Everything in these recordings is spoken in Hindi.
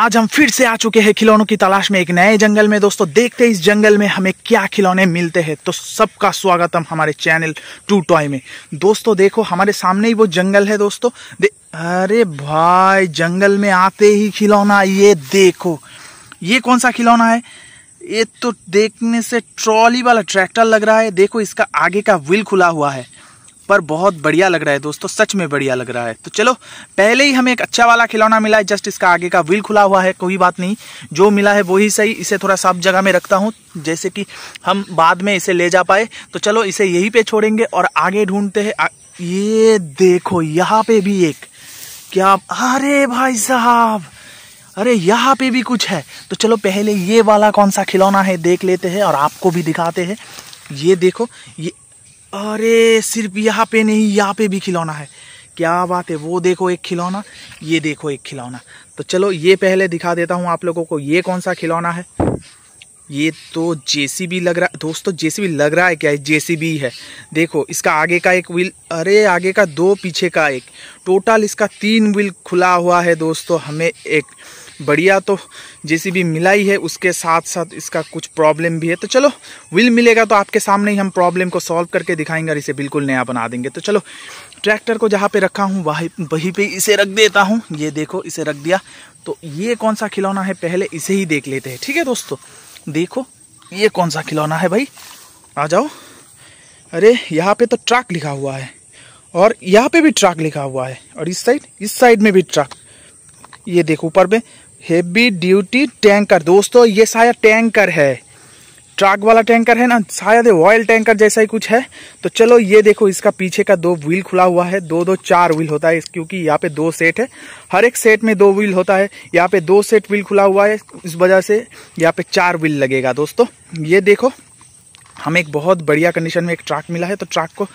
आज हम फिर से आ चुके हैं खिलौनों की तलाश में एक नए जंगल में दोस्तों देखते हैं इस जंगल में हमें क्या खिलौने मिलते हैं तो सबका स्वागत हम हमारे चैनल टू टॉय में दोस्तों देखो हमारे सामने ही वो जंगल है दोस्तों अरे भाई जंगल में आते ही खिलौना ये देखो ये कौन सा खिलौना है ये तो देखने से ट्रॉली वाला ट्रैक्टर लग रहा है देखो इसका आगे का व्हील खुला हुआ है पर बहुत बढ़िया लग रहा है दोस्तों सच में बढ़िया लग रहा है तो चलो पहले ही हमें एक अच्छा वाला खिलौना मिला है जस्ट इसका आगे का व्हील खुला हुआ है कोई बात नहीं जो मिला है वही सही इसे थोड़ा साफ जगह में रखता हूँ जैसे कि हम बाद में इसे ले जा पाए तो चलो इसे यहीं पे छोड़ेंगे और आगे ढूंढते हैं ये देखो यहाँ पे भी एक क्या अरे भाई साहब अरे यहाँ पे भी कुछ है तो चलो पहले ये वाला कौन सा खिलौना है देख लेते हैं और आपको भी दिखाते हैं ये देखो ये अरे सिर्फ यहाँ पे नहीं यहाँ पे भी खिलौना है क्या बात है वो देखो एक खिलौना ये देखो एक खिलौना तो चलो ये पहले दिखा देता हूँ आप लोगों को ये कौन सा खिलौना है ये तो जेसीबी लग रहा दोस्तों जेसीबी लग रहा है क्या जेसीबी है देखो इसका आगे का एक व्हील अरे आगे का दो पीछे का एक टोटल इसका तीन व्हील खुला हुआ है दोस्तों हमें एक बढ़िया तो जेसीबी मिला ही है उसके साथ साथ इसका कुछ प्रॉब्लम भी है तो चलो व्हील मिलेगा तो आपके सामने ही हम प्रॉब्लम को सॉल्व करके दिखाएंगे और इसे बिल्कुल नया बना देंगे तो चलो ट्रैक्टर को जहाँ पे रखा हूँ वहीं वहीं पे इसे रख देता हूँ ये देखो इसे रख दिया तो ये कौन सा खिलौना है पहले इसे ही देख लेते हैं ठीक है दोस्तों देखो ये कौन सा खिलौना है भाई आ जाओ अरे यहाँ पे तो ट्रक लिखा हुआ है और यहाँ पे भी ट्रक लिखा हुआ है और इस साइड इस साइड में भी ट्रक ये देखो ऊपर में हेवी ड्यूटी टैंकर दोस्तों ये शायद टैंकर है ट्रक वाला टैंकर है ना शायद ऑयल टैंकर जैसा ही कुछ है तो चलो ये देखो इसका पीछे का दो व्हील खुला हुआ है दो दो चार व्हील होता है क्योंकि यहाँ पे दो सेट है हर एक सेट में दो व्हील होता है यहाँ पे दो सेट व्हील खुला हुआ है इस वजह से यहाँ पे चार व्हील लगेगा दोस्तों ये देखो हमें एक बहुत बढ़िया कंडीशन में एक ट्रक मिला है तो ट्रक को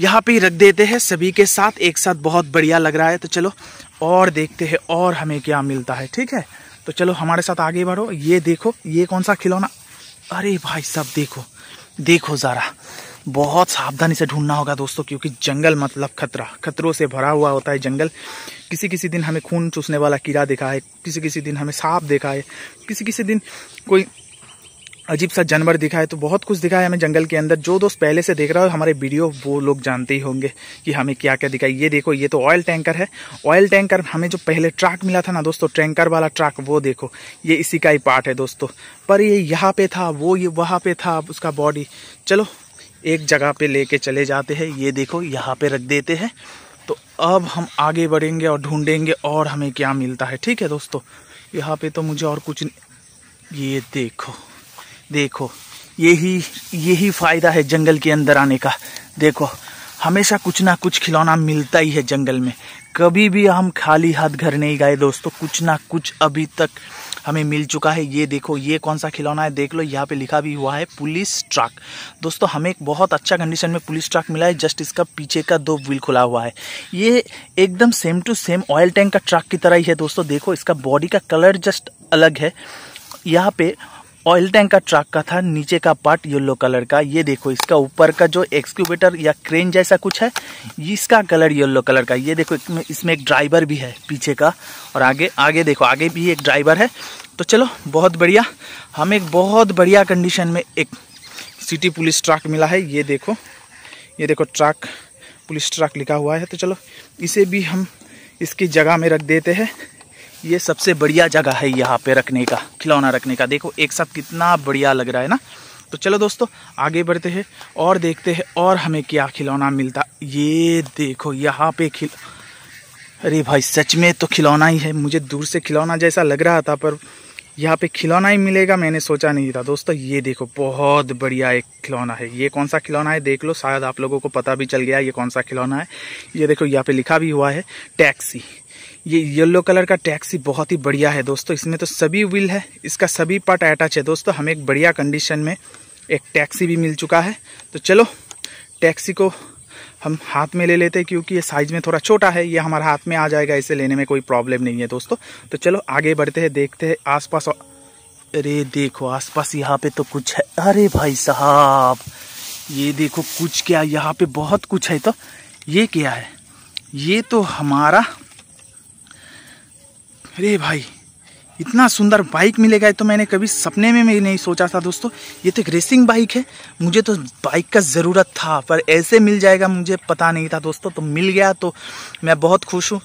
यहाँ पे रख देते हैं सभी के साथ एक साथ बहुत बढ़िया लग रहा है तो चलो और देखते हैं और हमें क्या मिलता है ठीक है तो चलो हमारे साथ आगे बढ़ो ये देखो ये कौन सा खिलौना अरे भाई साहब देखो देखो ज़रा बहुत सावधानी से ढूंढना होगा दोस्तों क्योंकि जंगल मतलब खतरा खतरों से भरा हुआ होता है जंगल किसी किसी दिन हमें खून चूसने वाला कीड़ा देखा है किसी किसी दिन हमें सांप देखा है किसी किसी दिन कोई अजीब सा जानवर दिखा है तो बहुत कुछ दिखा है हमें जंगल के अंदर जो दोस्त पहले से देख रहा हो हमारे वीडियो वो लोग जानते ही होंगे कि हमें क्या क्या दिखाई ये देखो ये तो ऑयल टैंकर है ऑयल टैंकर हमें जो पहले ट्रक मिला था ना दोस्तों टैंकर वाला ट्रक वो देखो ये इसी का ही पार्ट है दोस्तों पर ये यहाँ पे था वो ये वहाँ पे था उसका बॉडी चलो एक जगह पे लेके चले जाते हैं ये देखो यहाँ पे रख देते हैं तो अब हम आगे बढ़ेंगे और ढूंढेंगे और हमें क्या मिलता है ठीक है दोस्तों यहाँ पे तो मुझे और कुछ ये देखो देखो यही यही फ़ायदा है जंगल के अंदर आने का देखो हमेशा कुछ ना कुछ खिलौना मिलता ही है जंगल में कभी भी हम खाली हाथ घर नहीं गए दोस्तों कुछ ना कुछ अभी तक हमें मिल चुका है ये देखो ये कौन सा खिलौना है देख लो यहाँ पे लिखा भी हुआ है पुलिस ट्रक दोस्तों हमें एक बहुत अच्छा कंडीशन में पुलिस ट्रक मिला है जस्ट इसका पीछे का दो व्हील खुला हुआ है ये एकदम same to same oil tank का ट्रक की तरह ही है दोस्तों देखो इसका बॉडी का कलर जस्ट अलग है यहाँ पे ऑयल टैंक का ट्रक का था नीचे का पार्ट येलो कलर का ये देखो इसका ऊपर का जो एक्सक्यूबेटर या क्रेन जैसा कुछ है इसका कलर येलो कलर का ये देखो इसमें एक ड्राइवर भी है पीछे का और आगे आगे देखो आगे भी एक ड्राइवर है तो चलो बहुत बढ़िया हम एक बहुत बढ़िया कंडीशन में एक सिटी पुलिस ट्रक मिला है ये देखो ये देखो ट्रक पुलिस ट्रक लिखा हुआ है तो चलो इसे भी हम इसकी जगह में रख देते हैं ये सबसे बढ़िया जगह है यहाँ पे रखने का खिलौना रखने का देखो एक साथ कितना बढ़िया लग रहा है ना तो चलो दोस्तों आगे बढ़ते हैं और देखते हैं और हमें क्या खिलौना मिलता ये देखो यहाँ पे खिल अरे भाई सच में तो खिलौना ही है मुझे दूर से खिलौना जैसा लग रहा था पर यहाँ पे खिलौना ही मिलेगा मैंने सोचा नहीं था दोस्तों ये देखो बहुत बढ़िया एक खिलौना है ये कौन सा खिलौना है देख लो शायद आप लोगों को पता भी चल गया ये कौन सा खिलौना है ये देखो यहाँ पे लिखा भी हुआ है टैक्सी ये येलो कलर का टैक्सी बहुत ही बढ़िया है दोस्तों इसमें तो सभी व्हील है इसका सभी पार्ट अटैच है दोस्तों हमें एक बढ़िया कंडीशन में एक टैक्सी भी मिल चुका है तो चलो टैक्सी को हम हाथ में ले लेते हैं क्योंकि ये साइज में थोड़ा छोटा है ये हमारा हाथ में आ जाएगा इसे लेने में कोई प्रॉब्लम नहीं है दोस्तों तो चलो आगे बढ़ते हैं देखते हैं आसपास अरे देखो आसपास यहाँ पे तो कुछ है अरे भाई साहब ये देखो कुछ क्या यहाँ पे बहुत कुछ है तो ये क्या है ये तो हमारा अरे भाई इतना सुंदर बाइक मिलेगा तो मैंने कभी सपने में भी नहीं सोचा था दोस्तों ये तो एक रेसिंग बाइक है मुझे तो बाइक का ज़रूरत था पर ऐसे मिल जाएगा मुझे पता नहीं था दोस्तों तो मिल गया तो मैं बहुत खुश हूँ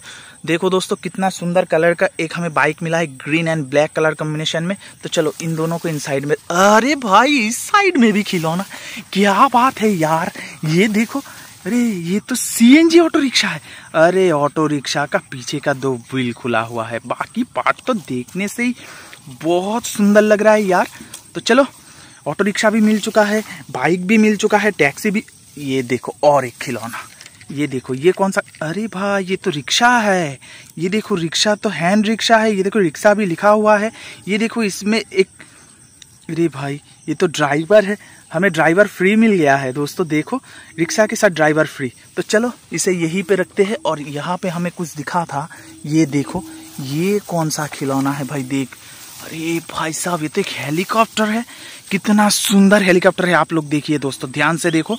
देखो दोस्तों कितना सुंदर कलर का एक हमें बाइक मिला है green and black colour combination में तो चलो इन दोनों को इन साइड में अरे भाई इस साइड में भी खिलौना क्या बात है यार ये देखो अरे ये तो सीएनजी ऑटो रिक्शा है अरे ऑटो रिक्शा का पीछे का दो व्हील खुला हुआ है बाकी पार्ट तो देखने से ही बहुत सुंदर लग रहा है यार तो चलो ऑटो रिक्शा भी मिल चुका है बाइक भी मिल चुका है टैक्सी भी ये देखो और एक खिलौना ये देखो ये कौन सा अरे भाई ये तो रिक्शा है ये देखो रिक्शा तो हैंड रिक्शा है ये देखो रिक्शा भी लिखा हुआ है ये देखो इसमें एक अरे भाई ये तो ड्राइवर है हमें ड्राइवर फ्री मिल गया है दोस्तों देखो रिक्शा के साथ ड्राइवर फ्री तो चलो इसे यहीं पे रखते हैं और यहाँ पे हमें कुछ दिखा था ये देखो ये कौन सा खिलौना है भाई देख अरे भाई साहब ये तो एक हेलीकॉप्टर है कितना सुंदर हेलीकॉप्टर है आप लोग देखिए दोस्तों ध्यान से देखो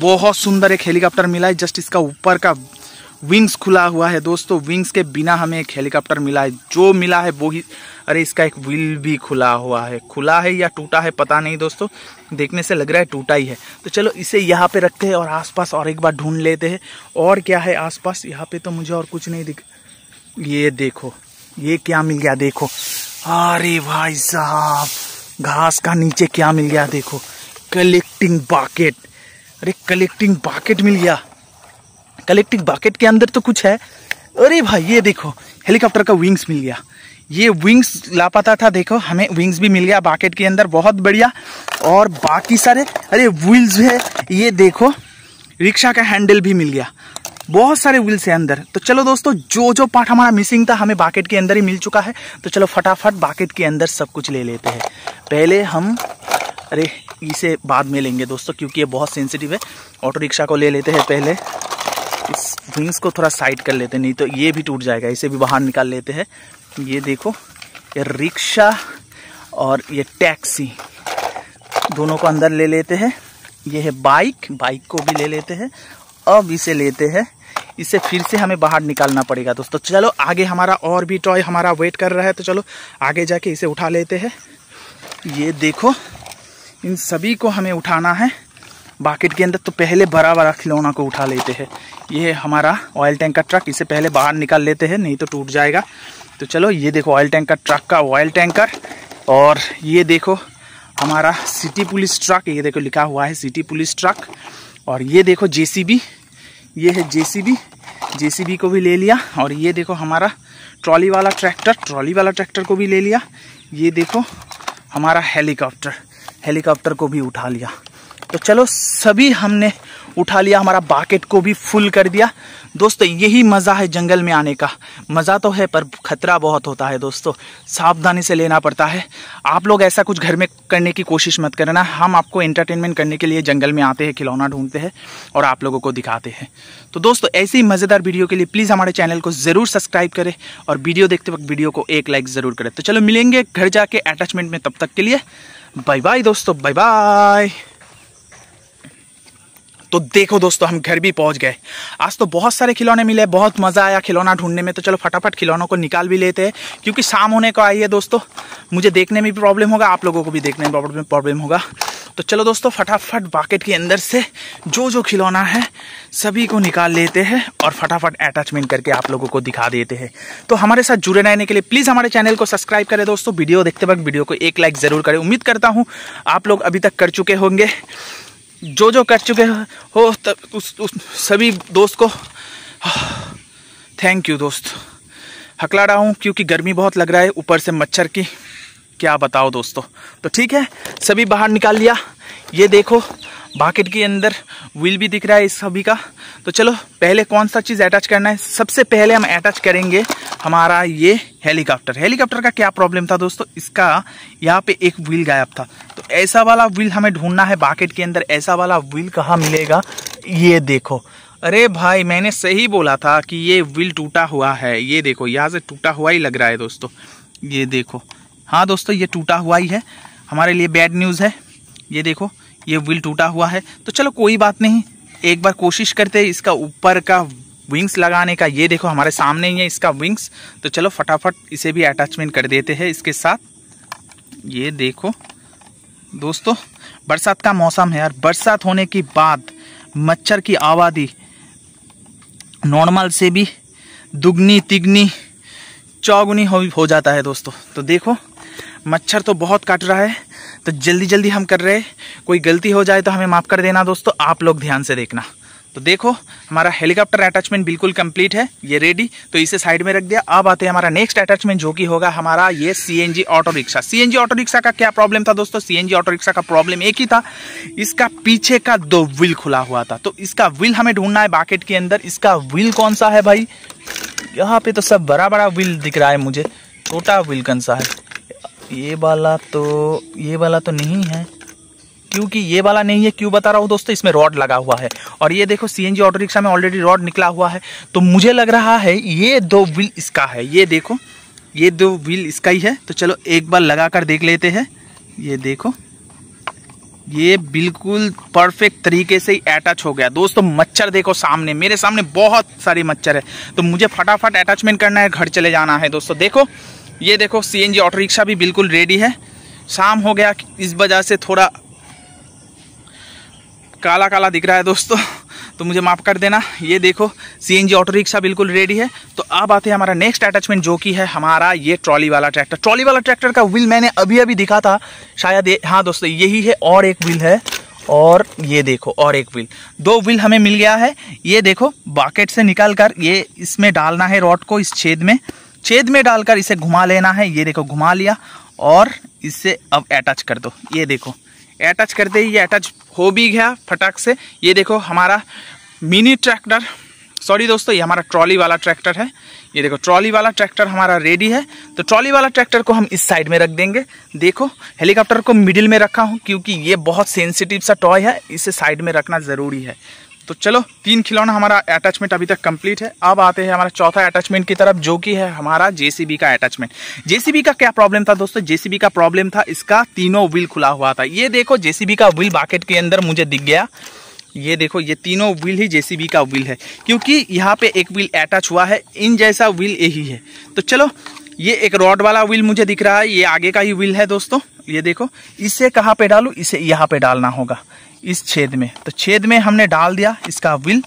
बहुत सुंदर एक हेलीकॉप्टर मिला है जस्ट इसका ऊपर का विंग्स खुला हुआ है दोस्तों विंग्स के बिना हमें एक हेलीकॉप्टर मिला है जो मिला है वो ही अरे इसका एक व्हील भी खुला हुआ है खुला है या टूटा है पता नहीं दोस्तों देखने से लग रहा है टूटा ही है तो चलो इसे यहाँ पे रखते हैं और आसपास और एक बार ढूंढ लेते हैं और क्या है आसपास यहाँ पे तो मुझे और कुछ नहीं दिख ये देखो ये क्या मिल गया देखो अरे भाई साहब घास का नीचे क्या मिल गया देखो कलेक्टिंग बाकेट अरे कलेक्टिंग बाकेट मिल गया कलेक्टिव बाकेट के अंदर तो कुछ है अरे भाई ये देखो हेलीकॉप्टर का विंग्स मिल गया ये विंग्स लापता था देखो हमें विंग्स भी मिल गया बाकेट के अंदर बहुत बढ़िया और बाकी सारे अरे व्हील्स है ये देखो रिक्शा का हैंडल भी मिल गया बहुत सारे व्हील्स है अंदर तो चलो दोस्तों जो जो पार्ट हमारा मिसिंग था हमें बाकेट के अंदर ही मिल चुका है तो चलो फटाफट बाकेट के अंदर सब कुछ ले लेते हैं पहले हम अरे इसे बाद में लेंगे दोस्तों क्योंकि ये बहुत सेंसिटिव है ऑटो रिक्शा को ले लेते हैं पहले इस विंग्स को थोड़ा साइड कर लेते हैं नहीं तो ये भी टूट जाएगा इसे भी बाहर निकाल लेते हैं ये देखो ये रिक्शा और ये टैक्सी दोनों को अंदर ले लेते हैं ये है बाइक बाइक को भी ले लेते हैं अब इसे लेते हैं इसे फिर से हमें बाहर निकालना पड़ेगा दोस्तों चलो आगे हमारा और भी टॉय हमारा वेट कर रहा है तो चलो आगे जाके इसे उठा लेते हैं ये देखो इन सभी को हमें उठाना है बाकेट के अंदर तो पहले बड़ा बड़ा खिलौना को उठा लेते हैं ये हमारा ऑयल टैंक का ट्रक इसे पहले बाहर निकाल लेते हैं नहीं तो टूट जाएगा तो चलो ये देखो ऑयल टैंक का ट्रक का ऑयल टैंकर और ये देखो हमारा सिटी पुलिस ट्रक ये देखो लिखा हुआ है सिटी पुलिस ट्रक और ये देखो जेसीबी ये है जेसीबी जेसीबी को भी ले लिया और ये देखो हमारा ट्रॉली वाला ट्रैक्टर ट्रॉली वाला ट्रैक्टर को भी ले लिया ये देखो हमारा हेलीकॉप्टर हेलीकॉप्टर को भी उठा लिया तो चलो सभी हमने उठा लिया हमारा बाकेट को भी फुल कर दिया दोस्तों यही मज़ा है जंगल में आने का मज़ा तो है पर खतरा बहुत होता है दोस्तों सावधानी से लेना पड़ता है आप लोग ऐसा कुछ घर में करने की कोशिश मत करना हम आपको एंटरटेनमेंट करने के लिए जंगल में आते हैं खिलौना ढूंढते हैं और आप लोगों को दिखाते हैं तो दोस्तों ऐसे ही मज़ेदार वीडियो के लिए प्लीज़ हमारे चैनल को ज़रूर सब्सक्राइब करें और वीडियो देखते वक्त वीडियो को एक लाइक ज़रूर करें तो चलो मिलेंगे घर जाके अटैचमेंट में तब तक के लिए बाय बाय दोस्तों बाय बाय तो देखो दोस्तों हम घर भी पहुंच गए आज तो बहुत सारे खिलौने मिले बहुत मज़ा आया खिलौना ढूंढने में तो चलो फटाफट खिलौनों को निकाल भी लेते हैं क्योंकि शाम होने को आई है दोस्तों मुझे देखने में भी प्रॉब्लम होगा आप लोगों को भी देखने में प्रॉब्लम होगा तो चलो दोस्तों फटाफट बाकेट के अंदर से जो जो खिलौना है सभी को निकाल लेते हैं और फटाफट अटैचमेंट करके आप लोगों को दिखा देते हैं तो हमारे साथ जुड़े रहने के लिए प्लीज़ हमारे चैनल को सब्सक्राइब करें दोस्तों वीडियो देखते वक्त वीडियो को एक लाइक ज़रूर करें उम्मीद करता हूँ आप लोग अभी तक कर चुके होंगे जो जो कर चुके हो तब उस, उस सभी दोस्त को थैंक यू दोस्त हकला रहा हूँ क्योंकि गर्मी बहुत लग रहा है ऊपर से मच्छर की क्या बताओ दोस्तों तो ठीक है सभी बाहर निकाल लिया ये देखो बाकेट के अंदर व्हील भी दिख रहा है इस सभी का तो चलो पहले कौन सा चीज़ अटैच करना है सबसे पहले हम अटैच करेंगे हमारा ये हेलीकॉप्टर हेलीकॉप्टर का क्या प्रॉब्लम था दोस्तों इसका यहाँ पे एक व्हील गायब था तो ऐसा वाला व्हील हमें ढूंढना है बाकेट के अंदर ऐसा वाला व्हील कहाँ मिलेगा ये देखो अरे भाई मैंने सही बोला था कि ये व्हील टूटा हुआ है ये देखो यहाँ से टूटा हुआ ही लग रहा है दोस्तों ये देखो हाँ दोस्तों ये टूटा हुआ ही है हमारे लिए बैड न्यूज़ है ये देखो ये व्हील टूटा हुआ है तो चलो कोई बात नहीं एक बार कोशिश करते हैं इसका ऊपर का विंग्स लगाने का ये देखो हमारे सामने ही है इसका विंग्स तो चलो फटाफट इसे भी अटैचमेंट कर देते हैं इसके साथ ये देखो दोस्तों बरसात का मौसम है यार बरसात होने के बाद मच्छर की आबादी नॉर्मल से भी दुगनी तिगनी चौगुनी हो, हो जाता है दोस्तों तो देखो मच्छर तो बहुत काट रहा है तो जल्दी जल्दी हम कर रहे हैं कोई गलती हो जाए तो हमें माफ़ कर देना दोस्तों आप लोग ध्यान से देखना तो देखो हमारा हेलीकॉप्टर अटैचमेंट बिल्कुल कंप्लीट है ये रेडी तो इसे साइड में रख दिया अब आते हैं हमारा नेक्स्ट अटैचमेंट जो कि होगा हमारा ये CNG auto rickshaw CNG auto rickshaw का क्या प्रॉब्लम था दोस्तों सीएनजी ऑटो रिक्शा का प्रॉब्लम एक ही था इसका पीछे का दो व्हील खुला हुआ था तो इसका व्हील हमें ढूंढना है बाकेट के अंदर इसका व्हील कौन सा है भाई यहाँ पे तो सब बड़ा बड़ा व्हील दिख रहा है मुझे छोटा व्हील कौन सा है ये वाला तो ये वाला तो नहीं है क्योंकि ये वाला नहीं है क्यों बता रहा हूँ दोस्तों इसमें रॉड लगा हुआ है और ये देखो जी ऑटो रिक्शा में ऑलरेडी रॉड निकला हुआ है तो मुझे लग रहा है ये दो व्हील इसका है ये देखो ये दो व्हील इसका ही है तो चलो एक बार लगा कर देख लेते हैं ये देखो ये बिल्कुल परफेक्ट तरीके से ही अटैच हो गया दोस्तों मच्छर देखो सामने मेरे सामने बहुत सारे मच्छर है तो मुझे फटाफट अटैचमेंट करना है घर चले जाना है दोस्तों देखो ये देखो सीएनजी ऑटो रिक्शा भी बिल्कुल रेडी है शाम हो गया इस वजह से थोड़ा काला काला दिख रहा है दोस्तों तो मुझे माफ़ कर देना ये देखो सीएनजी ऑटो रिक्शा बिल्कुल रेडी है तो अब आते हैं हमारा नेक्स्ट अटैचमेंट जो कि है हमारा ये ट्रॉली वाला ट्रैक्टर ट्रॉली वाला ट्रैक्टर का व्हील मैंने अभी अभी दिखा था शायद ये हाँ दोस्तों यही है और एक व्हील है और ये देखो और एक व्हील दो व्हील हमें मिल गया है ये देखो बाकेट से निकाल कर ये इसमें डालना है रॉड को इस छेद में छेद में डालकर इसे घुमा लेना है ये देखो घुमा लिया और इसे अब अटैच कर दो ये देखो अटैच करते ही ये अटैच हो भी गया फटाक से ये देखो हमारा मिनी ट्रैक्टर सॉरी दोस्तों ये हमारा ट्रॉली वाला ट्रैक्टर है ये देखो ट्रॉली वाला ट्रैक्टर हमारा रेडी है तो ट्रॉली वाला ट्रैक्टर को हम इस साइड में रख देंगे देखो हेलीकॉप्टर को मिडिल में रखा हूँ क्योंकि ये बहुत सेंसिटिव सा टॉय है इसे साइड में रखना ज़रूरी है तो चलो तीन खिलौना हमारा अटैचमेंट अभी तक कंप्लीट है अब आते हैं हमारा चौथा अटैचमेंट की तरफ जो कि है हमारा जेसीबी का अटैचमेंट जेसीबी का क्या प्रॉब्लम था दोस्तों जेसीबी का प्रॉब्लम था इसका तीनों व्हील खुला हुआ था ये देखो जेसीबी का व्हील बाकेट के अंदर मुझे दिख गया ये देखो ये तीनों व्हील ही जेसीबी का व्हील है क्योंकि यहाँ पे एक व्हील अटैच हुआ है इन जैसा व्हील यही है तो चलो ये एक रॉड वाला व्हील मुझे दिख रहा है ये आगे का ही व्हील है दोस्तों ये देखो इसे कहाँ पे डालू इसे यहाँ पे डालना होगा इस छेद में तो छेद में हमने डाल दिया इसका व्हील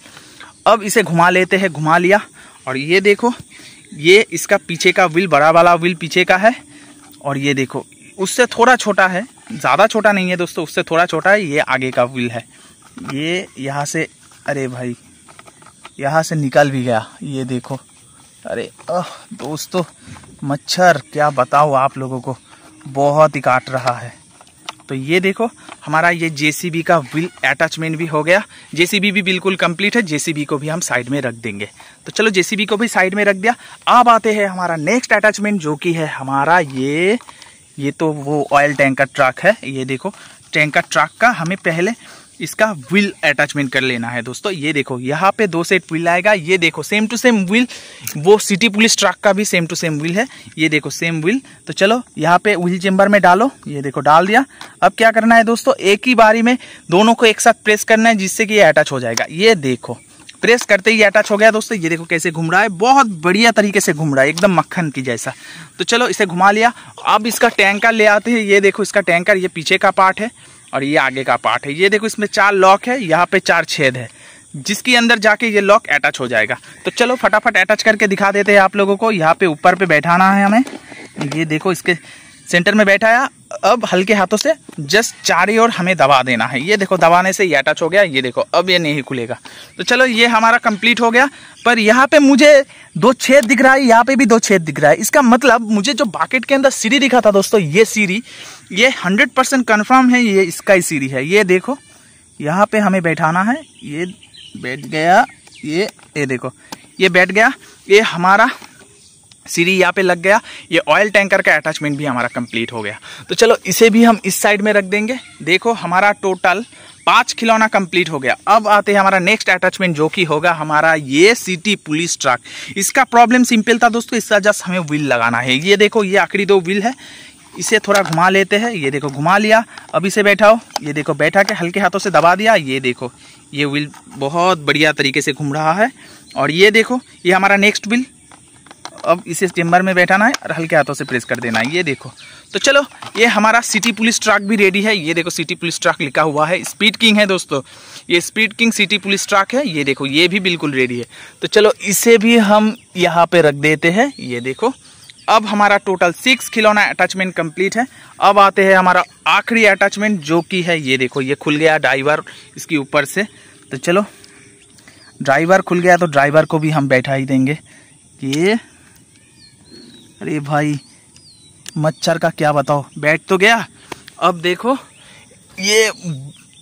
अब इसे घुमा लेते हैं घुमा लिया और ये देखो ये इसका पीछे का व्हील बड़ा वाला व्हील पीछे का है और ये देखो उससे थोड़ा छोटा है ज़्यादा छोटा नहीं है दोस्तों उससे थोड़ा छोटा है ये आगे का व्हील है ये यहाँ से अरे भाई यहाँ से निकल भी गया ये देखो अरे अह दोस्तों मच्छर क्या बताओ आप लोगों को बहुत ही काट रहा है तो ये देखो हमारा ये जेसीबी का व्हील अटैचमेंट भी हो गया जेसीबी भी बिल्कुल कंप्लीट है जेसीबी को भी हम साइड में रख देंगे तो चलो जेसीबी को भी साइड में रख दिया अब आते हैं हमारा नेक्स्ट अटैचमेंट जो कि है हमारा ये ये तो वो ऑयल टैंकर ट्रक है ये देखो टैंकर ट्रक का हमें पहले इसका व्हील अटैचमेंट कर लेना है दोस्तों ये देखो यहाँ पे दो सेट व्हील आएगा ये देखो सेम टू सेम व्हील वो सिटी पुलिस ट्रक का भी सेम टू सेम व्हील है ये देखो सेम व्हील तो चलो यहाँ पे व्हील चेम्बर में डालो ये देखो डाल दिया अब क्या करना है दोस्तों एक ही बारी में दोनों को एक साथ प्रेस करना है जिससे कि ये अटैच हो जाएगा ये देखो प्रेस करते ही अटैच हो गया दोस्तों ये देखो कैसे घूम रहा है बहुत बढ़िया तरीके से घूम रहा है एकदम मक्खन की जैसा तो चलो इसे घुमा लिया अब इसका टैंकर ले आते हैं ये देखो इसका टैंकर ये पीछे का पार्ट है और ये आगे का पार्ट है ये देखो इसमें चार लॉक है यहाँ पे चार छेद है जिसके अंदर जाके ये लॉक अटैच हो जाएगा तो चलो फटाफट अटैच करके दिखा देते हैं आप लोगों को यहाँ पे ऊपर पे बैठाना है हमें ये देखो इसके सेंटर में बैठाया अब हल्के हाथों से जस्ट चारों ओर हमें दबा देना है ये देखो दबाने से ये अटैच हो गया ये देखो अब ये नहीं खुलेगा तो चलो ये हमारा कंप्लीट हो गया पर यहाँ पे मुझे दो छेद दिख रहा है यहाँ पे भी दो छेद दिख रहा है इसका मतलब मुझे जो बाकेट के अंदर सीरी दिखा था दोस्तों ये सीरी ये हंड्रेड परसेंट कन्फर्म है ये इसका ही सीरी है ये देखो यहाँ पे हमें बैठाना है ये बैठ गया ये ये देखो ये बैठ गया ये हमारा सीरी यहाँ पे लग गया ये ऑयल टैंकर का अटैचमेंट भी हमारा कंप्लीट हो गया तो चलो इसे भी हम इस साइड में रख देंगे देखो हमारा टोटल पांच खिलौना कंप्लीट हो गया अब आते हैं हमारा नेक्स्ट अटैचमेंट जो कि होगा हमारा ये सिटी पुलिस ट्रक इसका प्रॉब्लम सिंपल था दोस्तों इसका जस्ट हमें व्हील लगाना है ये देखो ये आखिरी दो व्हील है इसे थोड़ा घुमा लेते हैं ये देखो घुमा लिया अब इसे बैठाओ ये देखो बैठा के हल्के हाथों से दबा दिया ये देखो ये व्हील बहुत बढ़िया तरीके से घूम रहा है और ये देखो ये हमारा नेक्स्ट व्हील अब इसे चेम्बर में बैठाना है और हल्के हाथों से प्रेस कर देना है ये देखो तो चलो ये हमारा सिटी पुलिस ट्रक भी रेडी है ये देखो सिटी पुलिस ट्रक लिखा हुआ है स्पीड किंग है दोस्तों ये speed king city police truck है ये देखो ये भी बिल्कुल रेडी है तो चलो इसे भी हम यहाँ पे रख देते हैं ये देखो अब हमारा टोटल सिक्स खिलौना अटैचमेंट कंप्लीट है अब आते हैं हमारा आखिरी अटैचमेंट जो कि है ये देखो ये खुल गया ड्राइवर इसके ऊपर से तो चलो ड्राइवर खुल गया तो ड्राइवर को भी हम बैठा ही देंगे ये अरे भाई मच्छर का क्या बताओ बैठ तो गया अब देखो ये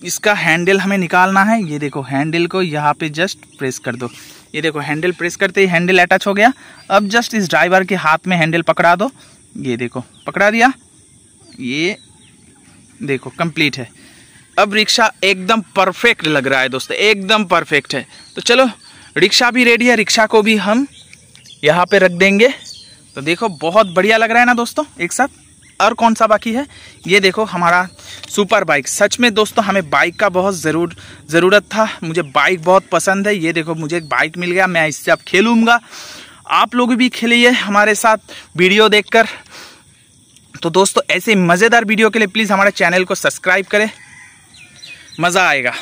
इसका हैंडल हमें निकालना है ये देखो हैंडल को यहाँ पे जस्ट प्रेस कर दो ये देखो हैंडल प्रेस करते ही हैंडल अटैच हो गया अब जस्ट इस ड्राइवर के हाथ में हैंडल पकड़ा दो ये देखो पकड़ा दिया ये देखो कंप्लीट है अब रिक्शा एकदम परफेक्ट लग रहा है दोस्तों एकदम परफेक्ट है तो चलो रिक्शा भी रेडी है रिक्शा को भी हम यहाँ पे रख देंगे तो देखो बहुत बढ़िया लग रहा है ना दोस्तों एक साथ और कौन सा बाकी है ये देखो हमारा सुपर बाइक सच में दोस्तों हमें बाइक का बहुत ज़रूर ज़रूरत था मुझे बाइक बहुत पसंद है ये देखो मुझे एक बाइक मिल गया मैं इससे अब खेलूँगा आप लोग भी खेलिए हमारे साथ वीडियो देखकर तो दोस्तों ऐसे मज़ेदार वीडियो के लिए प्लीज़ हमारे चैनल को सब्सक्राइब करें मज़ा आएगा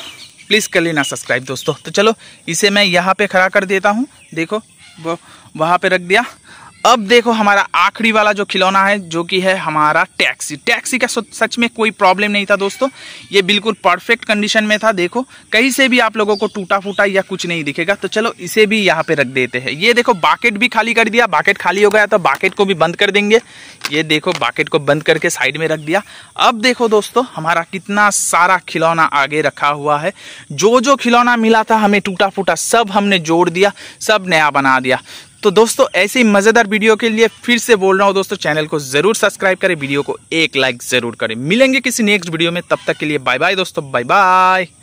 प्लीज़ कर लेना सब्सक्राइब दोस्तों तो चलो इसे मैं यहाँ पे खड़ा कर देता हूँ देखो वो वहाँ पे रख दिया अब देखो हमारा आखिरी वाला जो खिलौना है जो कि है हमारा टैक्सी टैक्सी का सच में कोई प्रॉब्लम नहीं था दोस्तों ये बिल्कुल परफेक्ट कंडीशन में था देखो कहीं से भी आप लोगों को टूटा फूटा या कुछ नहीं दिखेगा तो चलो इसे भी यहाँ पे रख देते हैं ये देखो बाकेट भी खाली कर दिया बाकेट खाली हो गया तो बाकेट को भी बंद कर देंगे ये देखो बाकेट को बंद करके साइड में रख दिया अब देखो दोस्तों हमारा कितना सारा खिलौना आगे रखा हुआ है जो जो खिलौना मिला था हमें टूटा फूटा सब हमने जोड़ दिया सब नया बना दिया तो दोस्तों ऐसे ही मज़ेदार वीडियो के लिए फिर से बोल रहा हूँ दोस्तों चैनल को ज़रूर सब्सक्राइब करें वीडियो को एक लाइक ज़रूर करें मिलेंगे किसी नेक्स्ट वीडियो में तब तक के लिए बाय बाय दोस्तों बाय बाय